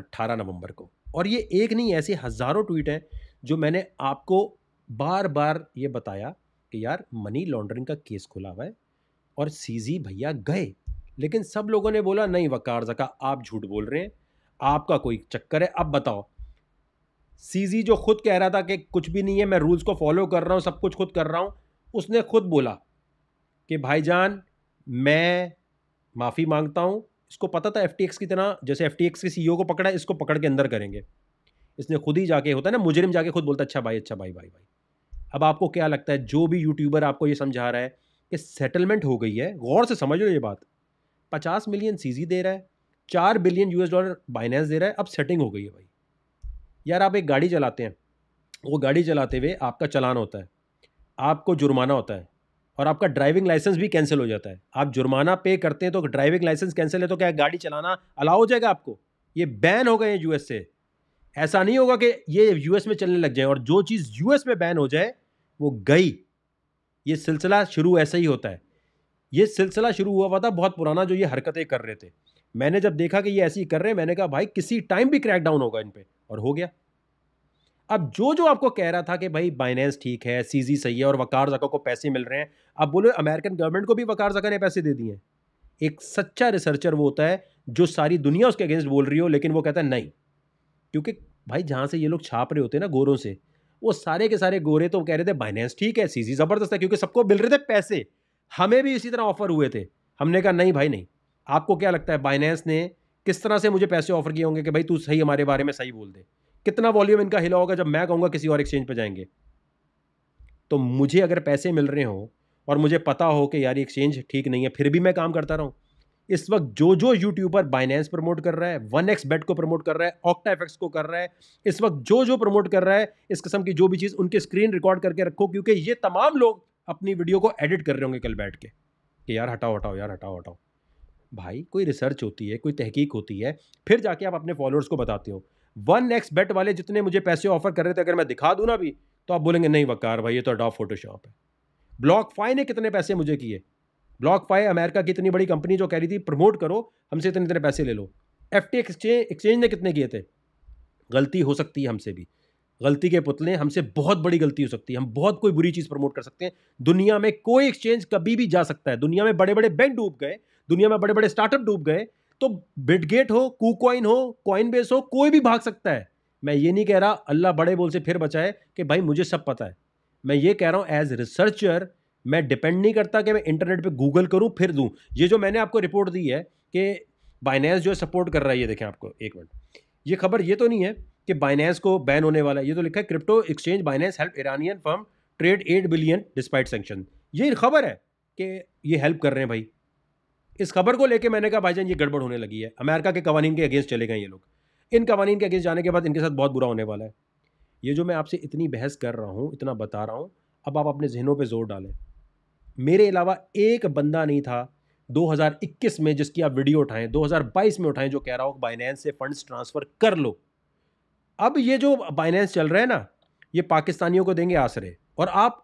18 नवंबर को और ये एक नहीं ऐसे हज़ारों ट्वीट हैं जो मैंने आपको बार बार ये बताया कि यार मनी लॉन्ड्रिंग का केस खुला हुआ है और सीजी भैया गए लेकिन सब लोगों ने बोला नहीं वकार जका आप झूठ बोल रहे हैं आपका कोई चक्कर है अब बताओ सीजी जो खुद कह रहा था कि कुछ भी नहीं है मैं रूल्स को फॉलो कर रहा हूँ सब कुछ खुद कर रहा हूँ उसने खुद बोला कि भाईजान मैं माफ़ी मांगता हूँ इसको पता था एफ की तरह जैसे एफ टी के सी e को पकड़ा है इसको पकड़ के अंदर करेंगे इसने खुद ही जाके होता है ना मुजरिम जाके खुद बोलता अच्छा भाई अच्छा भाई भाई भाई अब आपको क्या लगता है जो भी यूट्यूबर आपको ये समझा रहा है कि सेटलमेंट हो गई है गौर से समझ लो ये बात पचास मिलियन सी e दे रहा है चार बिलियन यूएस डॉलर बाइनेंस दे रहा है अब सेटिंग हो गई है भाई यार आप एक गाड़ी चलाते हैं वो गाड़ी चलाते हुए आपका चलान होता है आपको जुर्माना होता है और आपका ड्राइविंग लाइसेंस भी कैंसिल हो जाता है आप जुर्माना पे करते हैं तो ड्राइविंग लाइसेंस कैंसिल है तो क्या गाड़ी चलाना अलाउ हो जाएगा आपको ये बैन हो गए हैं यूएस से ऐसा नहीं होगा कि ये यूएस में चलने लग जाए और जो चीज़ यूएस में बैन हो जाए वो गई ये सिलसिला शुरू ऐसा ही होता है ये सिलसिला शुरू हुआ हुआ था बहुत पुराना जो ये हरकतें कर रहे थे मैंने जब देखा कि ये ऐसी कर रहे हैं मैंने कहा भाई किसी टाइम भी क्रैकडाउन होगा इन पर और हो गया अब जो जो आपको कह रहा था कि भाई बाइनेंस ठीक है सीजी सही है और वकार जका को पैसे मिल रहे हैं अब बोलो अमेरिकन गवर्नमेंट को भी वकार जका ने पैसे दे दिए हैं एक सच्चा रिसर्चर वो होता है जो सारी दुनिया उसके अगेंस्ट बोल रही हो लेकिन वो कहता है नहीं क्योंकि भाई जहाँ से ये लोग छाप रहे होते हैं ना गोरों से वो सारे के सारे गोरे तो कह रहे थे बाइनेंस ठीक है सीजी ज़बरदस्त है क्योंकि सबको मिल रहे थे पैसे हमें भी इसी तरह ऑफ़र हुए थे हमने कहा नहीं भाई नहीं आपको क्या लगता है बाइनेंस ने किस तरह से मुझे पैसे ऑफ़र किए होंगे कि भाई तू सही हमारे बारे में सही बोल दे कितना वॉल्यूम इनका हिला होगा जब मैं कहूँगा किसी और एक्सचेंज पर जाएंगे तो मुझे अगर पैसे मिल रहे हों और मुझे पता हो कि यार एक्सचेंज ठीक नहीं है फिर भी मैं काम करता रहूँ इस वक्त जो जो यूट्यूबर बाइनेंस प्रमोट कर रहा है वन एक्स बेट को प्रमोट कर रहा है ऑक्टा एफेक्स को कर रहा है इस वक्त जो जो प्रमोट कर रहा है इस किस्म की जो भी चीज़ उनकी स्क्रीन रिकॉर्ड करके रखो क्योंकि ये तमाम लोग अपनी वीडियो को एडिट कर रहे होंगे कल बैठ के कि यार हटाओ हटाओ यार हटाओ हटाओ भाई कोई रिसर्च होती है कोई तहकीक होती है फिर जाके आप अपने फॉलोअर्स को बताते हो वन एक्स बेट वाले जितने मुझे पैसे ऑफर कर रहे थे अगर मैं दिखा दूँ ना भी तो आप बोलेंगे नहीं वकार भाई ये तो अडॉप फोटोशॉप है ब्लॉक फाई ने कितने पैसे मुझे किए ब्लॉक फाई अमेरिका की इतनी बड़ी कंपनी जो कह रही थी प्रमोट करो हमसे इतने इतने पैसे ले लो एफ टी एक्सचेंज एक्सचेंज ने कितने किए थे गलती हो सकती है हमसे भी गलती के पुतले हमसे बहुत बड़ी गलती हो सकती है हम बहुत कोई बुरी चीज़ प्रमोट कर सकते हैं दुनिया में कोई एक्सचेंज कभी भी जा सकता है दुनिया में बड़े बड़े बैंक डूब गए दुनिया में बड़े बड़े स्टार्टअप डूब गए तो बिटगेट हो कूकॉइन हो कॉइन बेस हो कोई भी भाग सकता है मैं ये नहीं कह रहा अल्लाह बड़े बोल से फिर बचाए कि भाई मुझे सब पता है मैं ये कह रहा हूँ एज रिसर्चर मैं डिपेंड नहीं करता कि मैं इंटरनेट पे गूगल करूँ फिर दूँ ये जो मैंने आपको रिपोर्ट दी है कि बाइनेंस जो है सपोर्ट कर रहा है ये देखें आपको एक मिनट ये खबर ये तो नहीं है कि बाइनेंस को बैन होने वाला है ये तो लिखा है crypto exchange Binance help Iranian firm trade eight billion despite sanction ये खबर है कि ये हेल्प कर रहे हैं भाई इस खबर को लेकर मैंने कहा भाईजान ये गड़बड़ होने लगी है अमेरिका के कवानीन के अगेंस्ट चले गए ये लोग इन कवानीन के अगेंस्ट जाने के बाद इनके साथ बहुत बुरा होने वाला है ये जो मैं आपसे इतनी बहस कर रहा हूँ इतना बता रहा हूँ अब आप अपने जहनों पर जोर डालें मेरे अलावा एक बंदा नहीं था 2021 में जिसकी आप वीडियो उठाएं 2022 में उठाएं जो कह रहा हो बाइनेंस से फंड्स ट्रांसफ़र कर लो अब ये जो बाइनेंस चल रहा है ना ये पाकिस्तानियों को देंगे आसरे और आप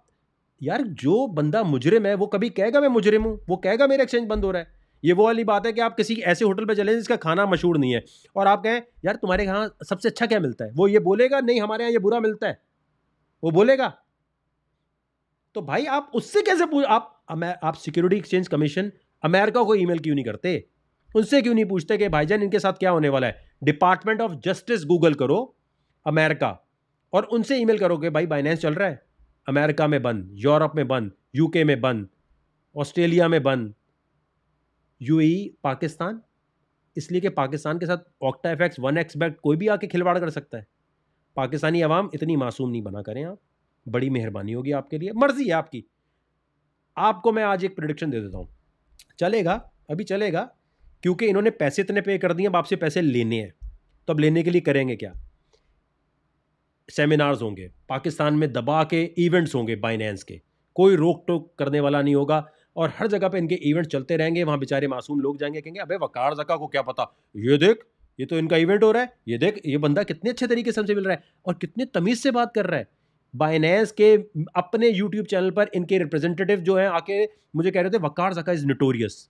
यार जो बंदा मुजरिम है वो कभी कहेगा मैं मुजरिम हूँ वो कहेगा मेरा एक्सचेंज बंद हो रहा है ये वो वाली बात है कि आप किसी ऐसे होटल पर चले जिसका खाना मशहूर नहीं है और आप कहें यार तुम्हारे यहाँ सबसे अच्छा क्या मिलता है वो ये बोलेगा नहीं हमारे यहाँ ये बुरा मिलता है वो बोलेगा तो भाई आप उससे कैसे पूछ आप आप सिक्योरिटी एक्सचेंज कमीशन अमेरिका को ईमेल क्यों नहीं करते उनसे क्यों नहीं पूछते कि भाईजान इनके साथ क्या होने वाला है डिपार्टमेंट ऑफ जस्टिस गूगल करो अमेरिका और उनसे ईमेल करो कि भाई बाइनेंस चल रहा है अमेरिका में बंद यूरोप में बंद यूके में बंद ऑस्ट्रेलिया में बंद यूएई पाकिस्तान इसलिए कि पाकिस्तान के साथ OctaFX one X bet कोई भी आके खिलवाड़ कर सकता है पाकिस्तानी आवाम इतनी मासूम नहीं बना करें आप बड़ी मेहरबानी होगी आपके लिए मर्जी है आपकी आपको मैं आज एक प्रडिक्शन दे देता हूँ चलेगा अभी चलेगा क्योंकि इन्होंने पैसे इतने पे कर दिए अब आपसे पैसे लेने हैं तो अब लेने के लिए करेंगे क्या सेमिनार्स होंगे पाकिस्तान में दबा के इवेंट्स होंगे बाइनेंस के कोई रोक टोक करने वाला नहीं होगा और हर जगह पे इनके इवेंट चलते रहेंगे वहाँ बेचारे मासूम लोग जाएंगे कहेंगे अबे वकार जका को क्या पता ये देख ये तो इनका इवेंट हो रहा है ये देख ये बंदा कितने अच्छे तरीके से हमसे मिल रहा है और कितने तमीज़ से बात कर रहा है बाइनेंस के अपने यूट्यूब चैनल पर इनके रिप्रेजेंटेटिव जो हैं आके मुझे कह रहे थे वकार जका इज़ नटोरियस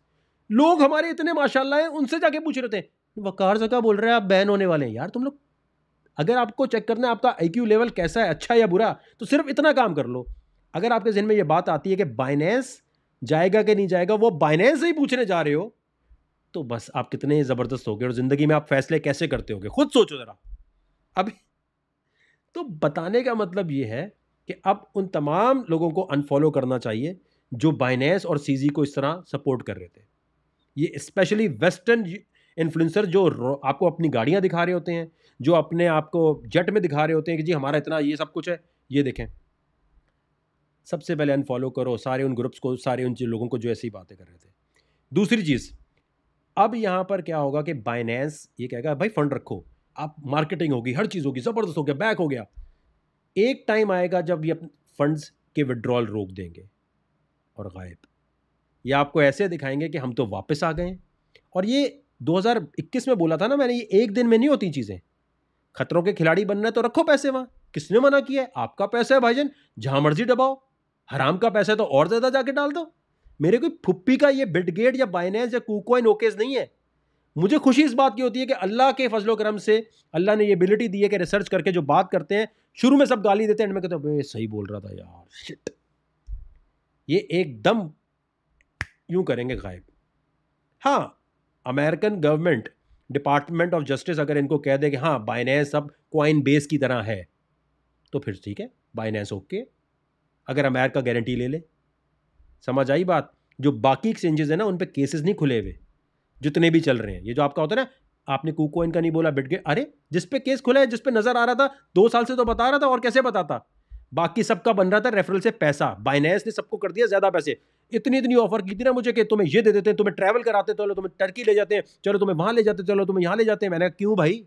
लोग हमारे इतने माशाला हैं उनसे जाके पूछ रहे थे वकार जका बोल रहे हैं आप बैन होने वाले हैं यार तुम लोग अगर आपको चेक करना है आपका आई लेवल कैसा है अच्छा या बुरा तो सिर्फ इतना काम कर लो अगर आपके जहन में ये बात आती है कि बाइनेंस जाएगा कि नहीं जाएगा वो बाइनेंस से ही पूछने जा रहे हो तो बस आप कितने ज़बरदस्त हो गए और ज़िंदगी में आप फैसले कैसे करते होगे खुद सोचो ज़रा अब तो बताने का मतलब ये है कि अब उन तमाम लोगों को अनफॉलो करना चाहिए जो बाइनेंस और सीजी को इस तरह सपोर्ट कर रहे थे ये स्पेशली वेस्टर्न इन्फ्लुएंसर जो आपको अपनी गाड़ियाँ दिखा रहे होते हैं जो अपने आप को जेट में दिखा रहे होते हैं कि जी हमारा इतना ये सब कुछ है ये देखें सबसे पहले अनफॉलो करो सारे उन ग्रुप्स को सारे उन लोगों को जो ऐसी बातें कर रहे थे दूसरी चीज़ अब यहाँ पर क्या होगा कि बाइनेंस ये कहेगा भाई फ़ंड रखो आप मार्केटिंग होगी हर चीज़ होगी ज़बरदस्त हो गया बैक हो गया एक टाइम आएगा जब ये अपने फंड्स के विड्रॉल रोक देंगे और गायब ये आपको ऐसे दिखाएंगे कि हम तो वापस आ गए और ये 2021 में बोला था ना मैंने ये एक दिन में नहीं होती चीज़ें खतरों के खिलाड़ी बनना है तो रखो पैसे वहाँ किसने मना किया है आपका पैसा है भाईजन जहाँ मर्जी दबाओ हराम का पैसा तो और ज़्यादा जाके डाल दो मेरे कोई फुप्पी का ये बिटगेट या बाइनेंस या कुकोइन ओकेज नहीं है मुझे खुशी इस बात की होती है कि अल्लाह के फजलो करम से अल्लाह ने ये एबिलिटी दी है कि रिसर्च करके जो बात करते हैं शुरू में सब गाली देते हैं एंड में कहते हैं सही बोल रहा था यार शिट ये एकदम यूं करेंगे गायब हाँ American government department of justice अगर इनको कह दे कि हाँ बाइनेंस अब क्वाइन बेस की तरह है तो फिर ठीक है बाइनेंस ओके अगर अमेरिका गारंटी ले ले समझ आई बात जो बाकी एक्सचेंजेस हैं ना उन पर केसेस नहीं खुले हुए जितने भी चल रहे हैं ये जो आपका होता है ना आपने कूकोइन का नहीं बोला बिट गए अरे जिस पे केस खुला है जिस पे नजर आ रहा था दो साल से तो बता रहा था और कैसे बताता बाकी सबका बन रहा था रेफरल से पैसा बाइनेंस ने सबको कर दिया ज्यादा पैसे इतनी इतनी ऑफर की थी ना मुझे कि तुम्हें ये दे देते हैं तुम्हें ट्रैवल कराते चलो तो तुम्हें टर्की ले जाते हैं चलो तुम्हें वहाँ ले जाते चलो तुम्हें यहाँ ले जाते हैं मैंने कहा क्यों भाई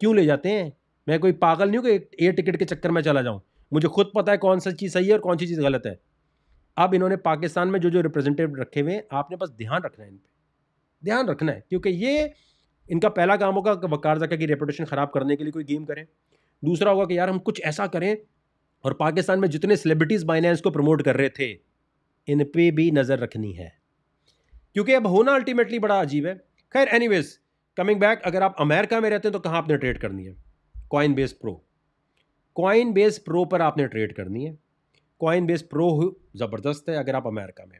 क्यों ले जाते हैं मैं कोई पागल नहीं हूँ कि एयर टिकट के चक्कर में चला जाऊँ मुझे खुद पता है कौन सा चीज़ सही है और कौन सी चीज़ गलत है अब इन्होंने पाकिस्तान में जो जो रिप्रेजेंटेटिव रखे हुए हैं आपने बस ध्यान रखना है इन पर ध्यान रखना है क्योंकि ये इनका पहला काम होगा वकार जका की रेपुटेशन ख़राब करने के लिए कोई गेम करें दूसरा होगा कि यार हम कुछ ऐसा करें और पाकिस्तान में जितने सेलिब्रिटीज़ बाइनेंस को प्रमोट कर रहे थे इन पर भी नज़र रखनी है क्योंकि अब होना अल्टीमेटली बड़ा अजीब है खैर एनीवेज कमिंग बैक अगर आप अमेरिका में रहते हैं तो कहाँ आपने ट्रेड करनी है Coinbase pro Coinbase pro पर आपने ट्रेड करनी है कॉइन बेस प्रो ज़बरदस्त है अगर आप अमेरिका में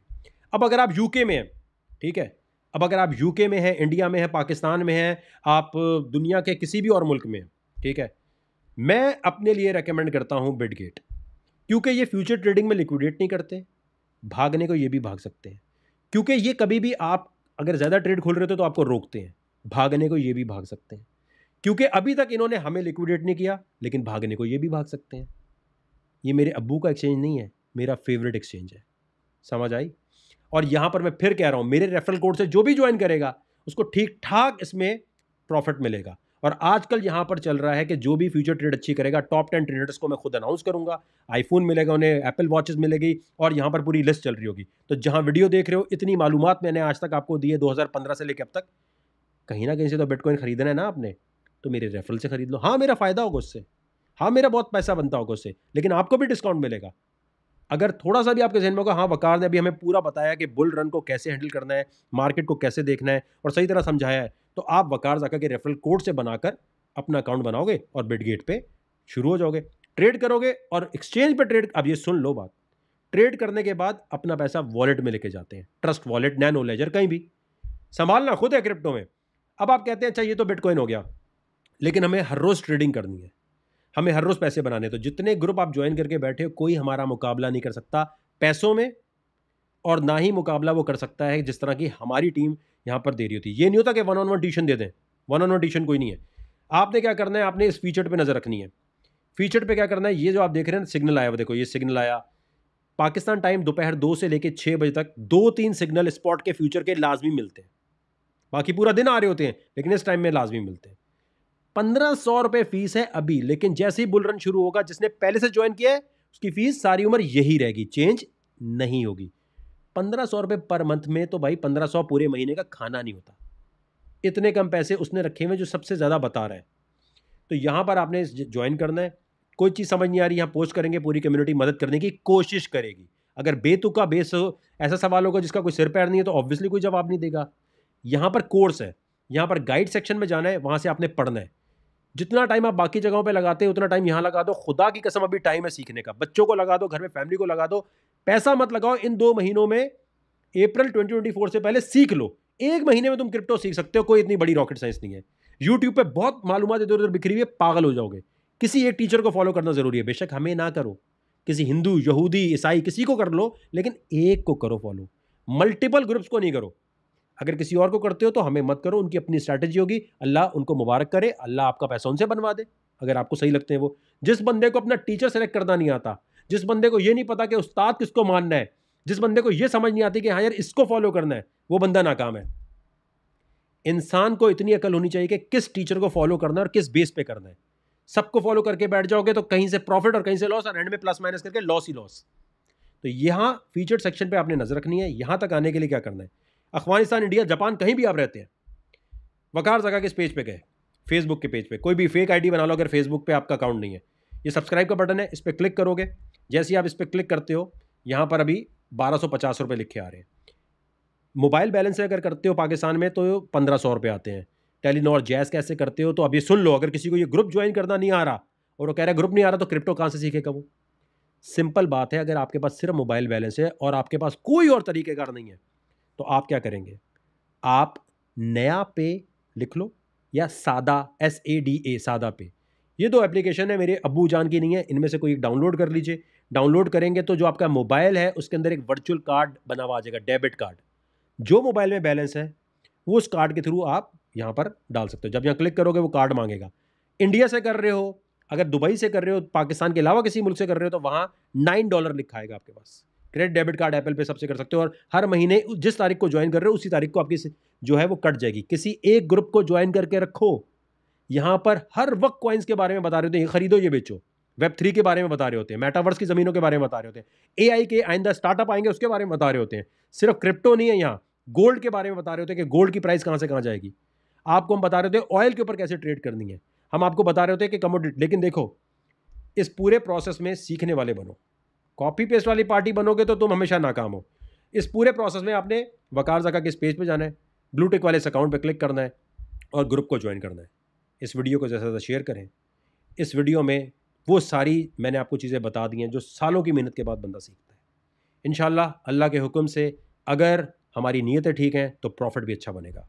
अब अगर आप यूके में हैं ठीक है अब अगर आप यूके में हैं इंडिया में हैं पाकिस्तान में हैं आप दुनिया के किसी भी और मुल्क में ठीक है मैं अपने लिए रेकमेंड करता हूँ बिडगेट क्योंकि ये फ्यूचर ट्रेडिंग में लिक्विडेट नहीं करते भागने को ये भी भाग सकते हैं क्योंकि ये कभी भी आप अगर ज़्यादा ट्रेड खोल रहे हो तो आपको रोकते हैं भागने को ये भी भाग सकते हैं क्योंकि अभी तक इन्होंने हमें लिक्विडेट नहीं किया लेकिन भागने को ये भी भाग सकते हैं ये मेरे अब्बू का एक्सचेंज नहीं है मेरा फेवरेट एक्सचेंज है समझ आई और यहाँ पर मैं फिर कह रहा हूँ मेरे रेफरल कोड से जो भी ज्वाइन करेगा उसको ठीक ठाक इसमें प्रॉफिट मिलेगा और आजकल यहाँ पर चल रहा है कि जो भी फ्यूचर ट्रेड अच्छी करेगा टॉप टेन ट्रेडर्स को मैं खुद अनाउंस करूँगा आईफोन मिलेगा उन्हें एप्पल वॉचेस मिलेगी और यहाँ पर पूरी लिस्ट चल रही होगी तो जहाँ वीडियो देख रहे हो इतनी मालूम मैंने आज तक आपको दी है दो से लेकर अब तक कहीं ना कहीं से तो बिटकॉइन खरीदना है ना आपने तो मेरे रेफरल से ख़रीद लो हाँ मेरा फ़ायदा होगा उससे हाँ मेरा बहुत पैसा बनता होगा उससे लेकिन आपको भी डिस्काउंट मिलेगा अगर थोड़ा सा भी आपके जहन में होगा हाँ वकार ने अभी हमें पूरा बताया कि बुल रन को कैसे हैंडल करना है मार्केट को कैसे देखना है और सही तरह समझाया है तो आप वकार जाकर के रेफरल कोड से बनाकर अपना अकाउंट बनाओगे और बिडगेट पे शुरू हो जाओगे ट्रेड करोगे और एक्सचेंज पे ट्रेड अब ये सुन लो बात ट्रेड करने के बाद अपना पैसा वॉलेट में लेके जाते हैं ट्रस्ट वॉलेट नैनो लेजर कहीं भी संभालना खुद है क्रिप्टो में अब आप कहते हैं अच्छा ये तो बिटकॉइन हो गया लेकिन हमें हर रोज़ ट्रेडिंग करनी है हमें हर रोज़ पैसे बनाने तो जितने ग्रुप आप ज्वाइन करके बैठे हो कोई हमारा मुकाबला नहीं कर सकता पैसों में और ना ही मुकाबला वो कर सकता है जिस तरह की हमारी टीम यहाँ पर दे रही होती है ये नहीं होता कि वन ऑन वन ट्यूशन दे दें वन ऑन वन ट्यूशन कोई नहीं है आपने क्या करना है आपने इस फीचर पर नज़र रखनी है फीचर पर क्या करना है ये जो आप देख रहे हैं सिग्नल आया वो देखो ये सिग्नल आया पाकिस्तान टाइम दोपहर दो से लेकर छः बजे तक दो तीन सिग्नल स्पॉट के फ्यूचर के लाजमी मिलते हैं बाकी पूरा दिन आ रहे होते हैं लेकिन इस टाइम में लाजमी मिलते हैं पंद्रह सौ रुपये फीस है अभी लेकिन जैसे ही बुल रन शुरू होगा जिसने पहले से ज्वाइन किया है उसकी फीस सारी उम्र यही रहेगी चेंज नहीं होगी पंद्रह सौ रुपये पर मंथ में तो भाई पंद्रह सौ पूरे महीने का खाना नहीं होता इतने कम पैसे उसने रखे हुए जो सबसे ज़्यादा बता रहे हैं तो यहाँ पर आपने ज्वाइन करना है कोई चीज़ समझ नहीं आ रही यहाँ पोस्ट करेंगे पूरी कम्युनिटी मदद करने की कोशिश करेगी अगर बेतुका बेस ऐसा सवाल होगा जिसका कोई सिर पैर नहीं है तो ऑब्वियसली कोई जवाब नहीं देगा यहाँ पर कोर्स है यहाँ पर गाइड सेक्शन में जाना है वहाँ से आपने पढ़ना है जितना टाइम आप बाकी जगहों पे लगाते हैं उतना टाइम यहाँ लगा दो खुदा की कसम अभी टाइम है सीखने का बच्चों को लगा दो घर में फैमिली को लगा दो पैसा मत लगाओ इन दो महीनों में अप्रैल 2024 से पहले सीख लो एक महीने में तुम क्रिप्टो सीख सकते हो कोई इतनी बड़ी रॉकेट साइंस नहीं है यूट्यूब पर बहुत मालूम इधर उधर बिखरी हुई है पागल हो जाओगे किसी एक टीचर को फॉलो करना ज़रूरी है बेशक हमें ना करो किसी हिंदू यहूदी ईसाई किसी को कर लो लेकिन एक को करो फॉलो मल्टीपल ग्रुप्स को नहीं करो अगर किसी और को करते हो तो हमें मत करो उनकी अपनी स्ट्रैटेजी होगी अल्लाह उनको मुबारक करे अल्लाह आपका पैसा उनसे बनवा दे अगर आपको सही लगते हैं वो जिस बंदे को अपना टीचर सेलेक्ट करना नहीं आता जिस बंदे को ये नहीं पता कि उस्ताद किसको मानना है जिस बंदे को ये समझ नहीं आती कि हाँ यार इसको फॉलो करना है वो बंदा नाकाम है इंसान को इतनी अकल होनी चाहिए कि किस टीचर को फॉलो करना है और किस बेस पे करना है सबको फॉलो करके बैठ जाओगे तो कहीं से प्रॉफिट और कहीं से लॉस और एंड में प्लस माइनस करके लॉस ही लॉस तो यहाँ फीचर्ड सेक्शन पे आपने नज़र रखनी है यहाँ तक आने के लिए क्या करना है अफगानिस्तान इंडिया जापान कहीं भी आप रहते हैं वकार जगह के इस पेज पे गए फेसबुक के पेज पे कोई भी फेक आईडी बना लो अगर फेसबुक पे आपका अकाउंट नहीं है ये सब्सक्राइब का बटन है इस पर क्लिक करोगे जैसे ही आप इस पर क्लिक करते हो यहाँ पर अभी बारह सौ पचास रुपये लिखे आ रहे हैं मोबाइल बैलेंस अगर करते हो पाकिस्तान में तो पंद्रह सौ रुपये आते हैं टेलीनॉर जैस कैसे करते हो तो अभी सुन लो अगर किसी को ये ग्रुप ज्वाइन करना नहीं आ रहा और वो कह रहा है ग्रुप नहीं आ रहा तो क्रिप्टो कहाँ से सीखेगा वो सिंपल बात है अगर आपके पास सिर्फ मोबाइल बैलेंस है और आपके पास कोई और तरीक़ेकार नहीं है तो आप क्या करेंगे आप नया पे लिख लो या सादा एस ए डी ए सादा पे ये दो एप्लीकेशन है मेरे अबू जान की नहीं है इनमें से कोई एक डाउनलोड कर लीजिए डाउनलोड करेंगे तो जो आपका मोबाइल है उसके अंदर एक वर्चुअल कार्ड बना हुआ आ जाएगा डेबिट कार्ड जो मोबाइल में बैलेंस है वो उस कार्ड के थ्रू आप यहाँ पर डाल सकते हो जब यहाँ क्लिक करोगे वो कार्ड मांगेगा इंडिया से कर रहे हो अगर दुबई से कर रहे हो पाकिस्तान के अलावा किसी मुल्क से कर रहे हो तो वहाँ नाइन डॉलर लिखा आएगा आपके पास credit debit card Apple Pay सबसे कर सकते हो और हर महीने जिस तारीख को ज्वाइन कर रहे हो उसी तारीख को आपकी जो है वो कट जाएगी किसी एक ग्रुप को ज्वाइन करके रखो यहाँ पर हर वक्त कॉइन्स के बारे में बता रहे होते हैं ये खरीदो ये बेचो वेब थ्री के बारे में बता रहे होते हैं मेटावर्स की ज़मीनों के बारे में बता रहे होते हैं ए के आइंदा स्टार्टअप आएंगे उसके बारे में बता रहे होते हैं सिर्फ क्रिप्टो नहीं है यहाँ गोल्ड के बारे में बता रहे होते हैं कि गोल्ड की प्राइस कहाँ से कहाँ जाएगी आपको हम बता रहे होते हैं ऑयल के ऊपर कैसे ट्रेड करनी है हम आपको बता रहे होते हैं कि कमोडिटी लेकिन देखो इस पूरे प्रोसेस में सीखने वाले बनो कॉपी पेस्ट वाली पार्टी बनोगे तो तुम हमेशा नाकाम हो इस पूरे प्रोसेस में आपने वकार जका के इस पेज पर जाना है ब्लू टिक वाले इस अकाउंट पर क्लिक करना है और ग्रुप को ज्वाइन करना है इस वीडियो को ज़्यादा ज़्यादा शेयर करें इस वीडियो में वो सारी मैंने आपको चीज़ें बता दी हैं जो सालों की मेहनत के बाद बंदा सीखता है इन अल्लाह के हुक्म से अगर हमारी नीयतें ठीक हैं तो प्रॉफिट भी अच्छा बनेगा